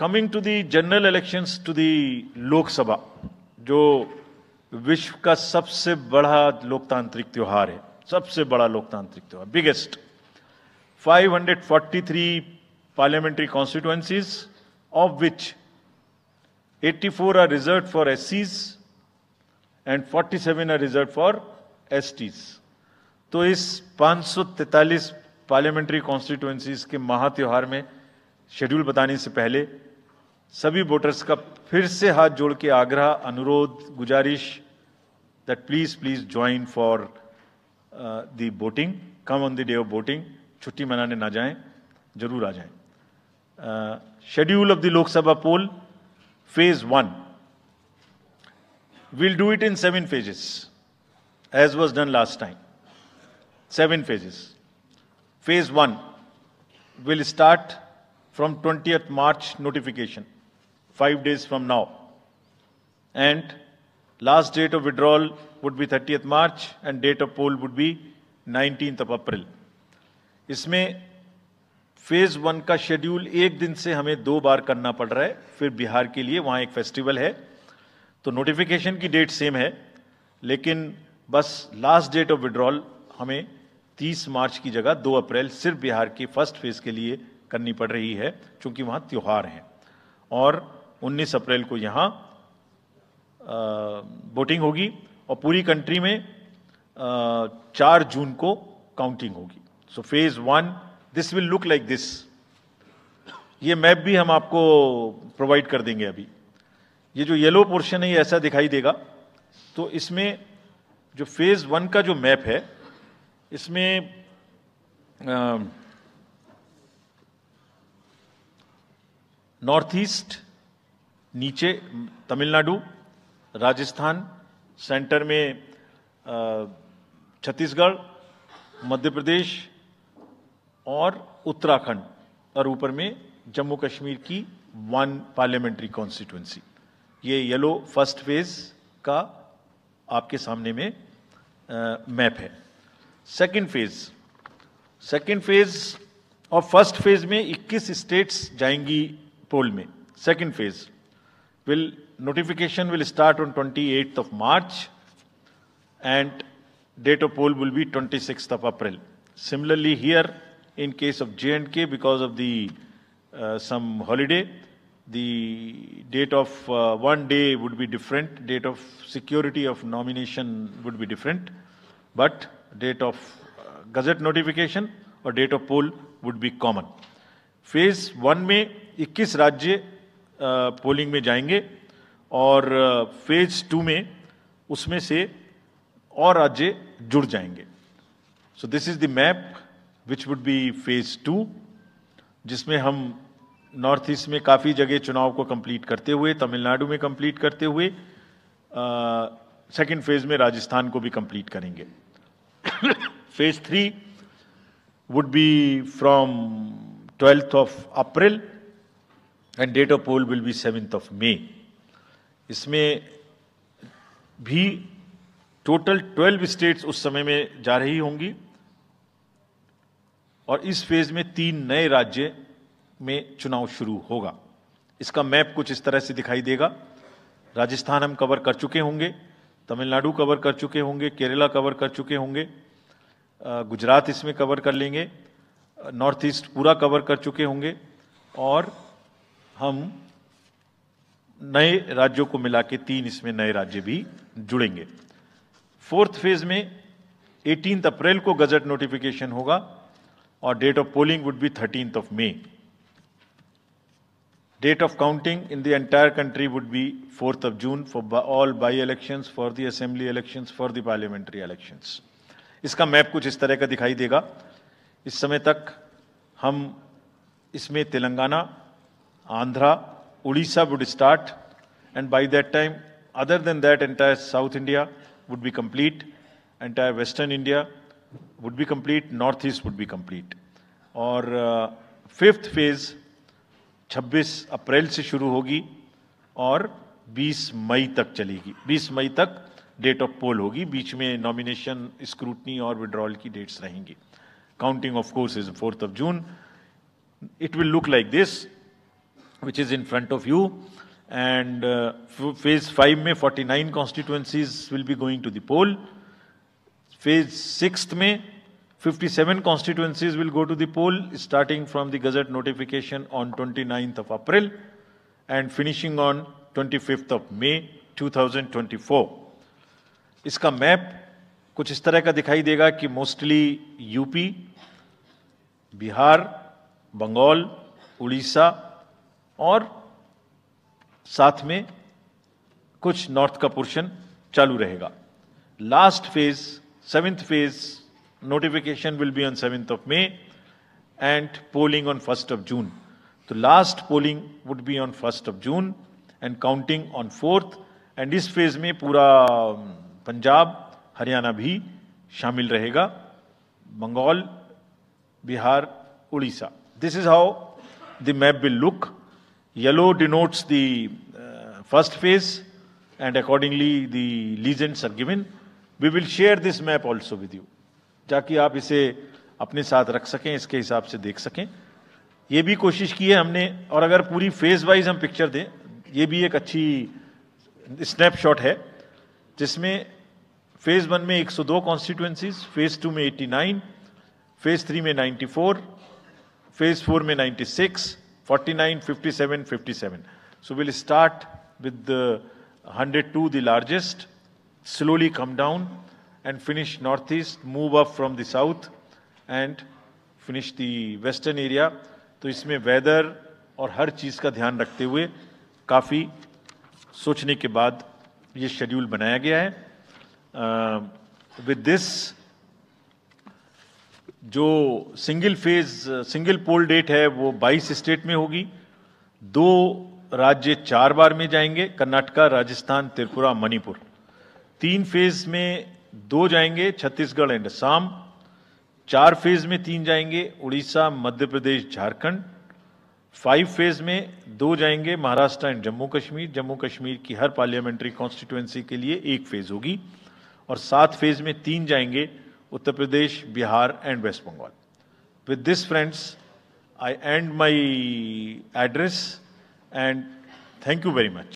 Coming to the general elections to the Lok Sabha जो विश्व का सबसे बड़ा लोकतांत्रिक त्यौहार है सबसे बड़ा लोकतांत्रिक त्यौहार biggest 543 eighty four are reserved 84 S Cs and forty seven 47 reserved for S Ts तो इस 543 पार्लियामेंट्री कॉन्स्टिट्यूएंसीज के महा त्यौहार में शेड्यूल बताने से पहले सभी वोटर्स का फिर से हाथ जोड़ के आग्रह अनुरोध गुजारिश that please please join for the voting come on the day of voting छुट्टी मनाने ना जाएं जरूर आ जाएं schedule of the Lok Sabha poll phase one will do it in seven phases as was done last time seven phases phase one will start from twenty March notification five days from now. And last date of withdrawal would be 30th March and date of poll would be 19th of April इसमें phase one का schedule एक दिन से हमें दो बार करना पड़ रहा है फिर बिहार के लिए वहाँ एक फेस्टिवल है तो नोटिफिकेशन की डेट सेम है लेकिन बस लास्ट डेट ऑफ विड्रॉल हमें 30 मार्च की जगह 2 अप्रैल सिर्फ बिहार के फर्स्ट फेज के लिए करनी पड़ रही है क्योंकि वहाँ त्यौहार हैं और 19 अप्रैल को यहाँ वोटिंग होगी और पूरी कंट्री में चार जून को काउंटिंग होगी so phase one this will look like this ये मैप भी हम आपको प्रोवाइड कर देंगे अभी ये जो येलो पोर्शन है ये ऐसा दिखाई देगा तो इसमें जो फेज वन का जो मैप है इसमें नॉर्थ ईस्ट नीचे तमिलनाडु राजस्थान सेंटर में छत्तीसगढ़ मध्य प्रदेश और उत्तराखंड और ऊपर में जम्मू कश्मीर की वन पार्लियामेंट्री कॉन्स्टिट्यूंसी ये येलो फर्स्ट फेज का आपके सामने में मैप है सेकंड फेज सेकंड फेज और फर्स्ट फेज में 21 स्टेट्स जाएंगी पोल में second phase will notification will start on 28th of March and date of poll will be 26th of April. Similarly here in case of J&K because of the uh, some holiday the date of uh, one day would be different date of security of nomination would be different but date of uh, gazette notification or date of poll would be common phase 1 may 21 राज्य polling में जाएंगे और phase two में उसमें से और राज्य जुड़ जाएंगे so this is the map which would be phase two जिसमें हम नॉर्थ ईस्ट में काफ़ी जगह चुनाव को कंप्लीट करते हुए तमिलनाडु में कंप्लीट करते हुए सेकंड फेज में राजस्थान को भी कंप्लीट करेंगे phase three would be from twelfth of April and date of poll will be seventh of May इसमें भी टोटल ट्वेल्व स्टेट्स उस समय में जा रही होंगी और इस फेज में तीन नए राज्य में चुनाव शुरू होगा इसका मैप कुछ इस तरह से दिखाई देगा राजस्थान हम कवर कर चुके होंगे तमिलनाडु कवर कर चुके होंगे केरला कवर कर चुके होंगे गुजरात इसमें कवर कर लेंगे नॉर्थ ईस्ट पूरा कवर कर चुके होंगे और हम नए राज्यों को मिला के तीन इसमें नए राज्य भी जुड़ेंगे फोर्थ फेज में एटीन अप्रैल को गजट नोटिफिकेशन होगा और date of polling would be thirteenth of May date of counting in the entire country would be fourth of June for all by elections for the assembly elections for the parliamentary elections इसका map कुछ इस तरह का दिखाई देगा इस समय तक हम इसमें Telangana Andhra, Odisha would start, and by that time, other than that, entire South India would be complete, entire Western India would be complete, Northeast would be complete. और फिफ्थ फेज 26 अप्रैल से शुरू होगी और 20 मई तक चलेगी 20 मई तक डेट ऑफ पोल होगी बीच में नॉमिनेशन स्क्रूटनी और विड्रॉल की डेट्स रहेंगी counting of course is fourth of June it will look like this which is in front of you. And uh, phase 5 में 49 constituencies will be going to the poll. Phase 6 में 57 constituencies will go to the poll starting from the Gazette notification on 29th of April and finishing on 25th of May 2024. इसका map कुछ इस तरह का दिखाई देगा कि मोस्टली यूपी बिहार बंगाल उड़ीसा और साथ में कुछ नॉर्थ का पोर्शन चालू रहेगा last phase seventh phase notification will be on seventh of May and polling on first of June तो last polling would be on first of June and counting on fourth and इस phase में पूरा um, Punjab Haryana भी शामिल रहेगा Bengal Bihar Orissa this is how the map will look Yellow denotes the uh, first phase and accordingly the legends are given. We will share this map also with you. ताकि आप इसे अपने साथ रख सकें इसके हिसाब से देख सकें ये भी कोशिश की है हमने और अगर पूरी फेज वाइज हम पिक्चर दें ये भी एक अच्छी स्नैपशॉट है जिसमें फेज वन में 102 कॉन्स्टिट्यूएंसीज फेज टू में 89 फेज थ्री में 94 फेज फोर में 96 49, 57, 57. So we'll start with the 102, the largest, slowly come down and finish northeast, move up from the south and finish the western area. तो इसमें weather और हर चीज़ का ध्यान रखते हुए काफ़ी सोचने के बाद ये शेड्यूल बनाया गया है विद दिस जो single phase single poll date है वो 22 स्टेट में होगी दो राज्य चार बार में जाएंगे कर्नाटका राजस्थान त्रिपुरा मणिपुर तीन फेज में दो जाएंगे छत्तीसगढ़ एंड असम चार फेज में तीन जाएंगे उड़ीसा मध्य प्रदेश झारखंड फाइव फेज में दो जाएंगे महाराष्ट्र एंड जम्मू कश्मीर जम्मू कश्मीर की हर पार्लियामेंट्री कॉन्स्टिट्यूएंसी के लिए एक फेज होगी और सात फेज में तीन जाएंगे Uttar Pradesh, Bihar and West Bengal. With this, friends, I end my address and thank you very much.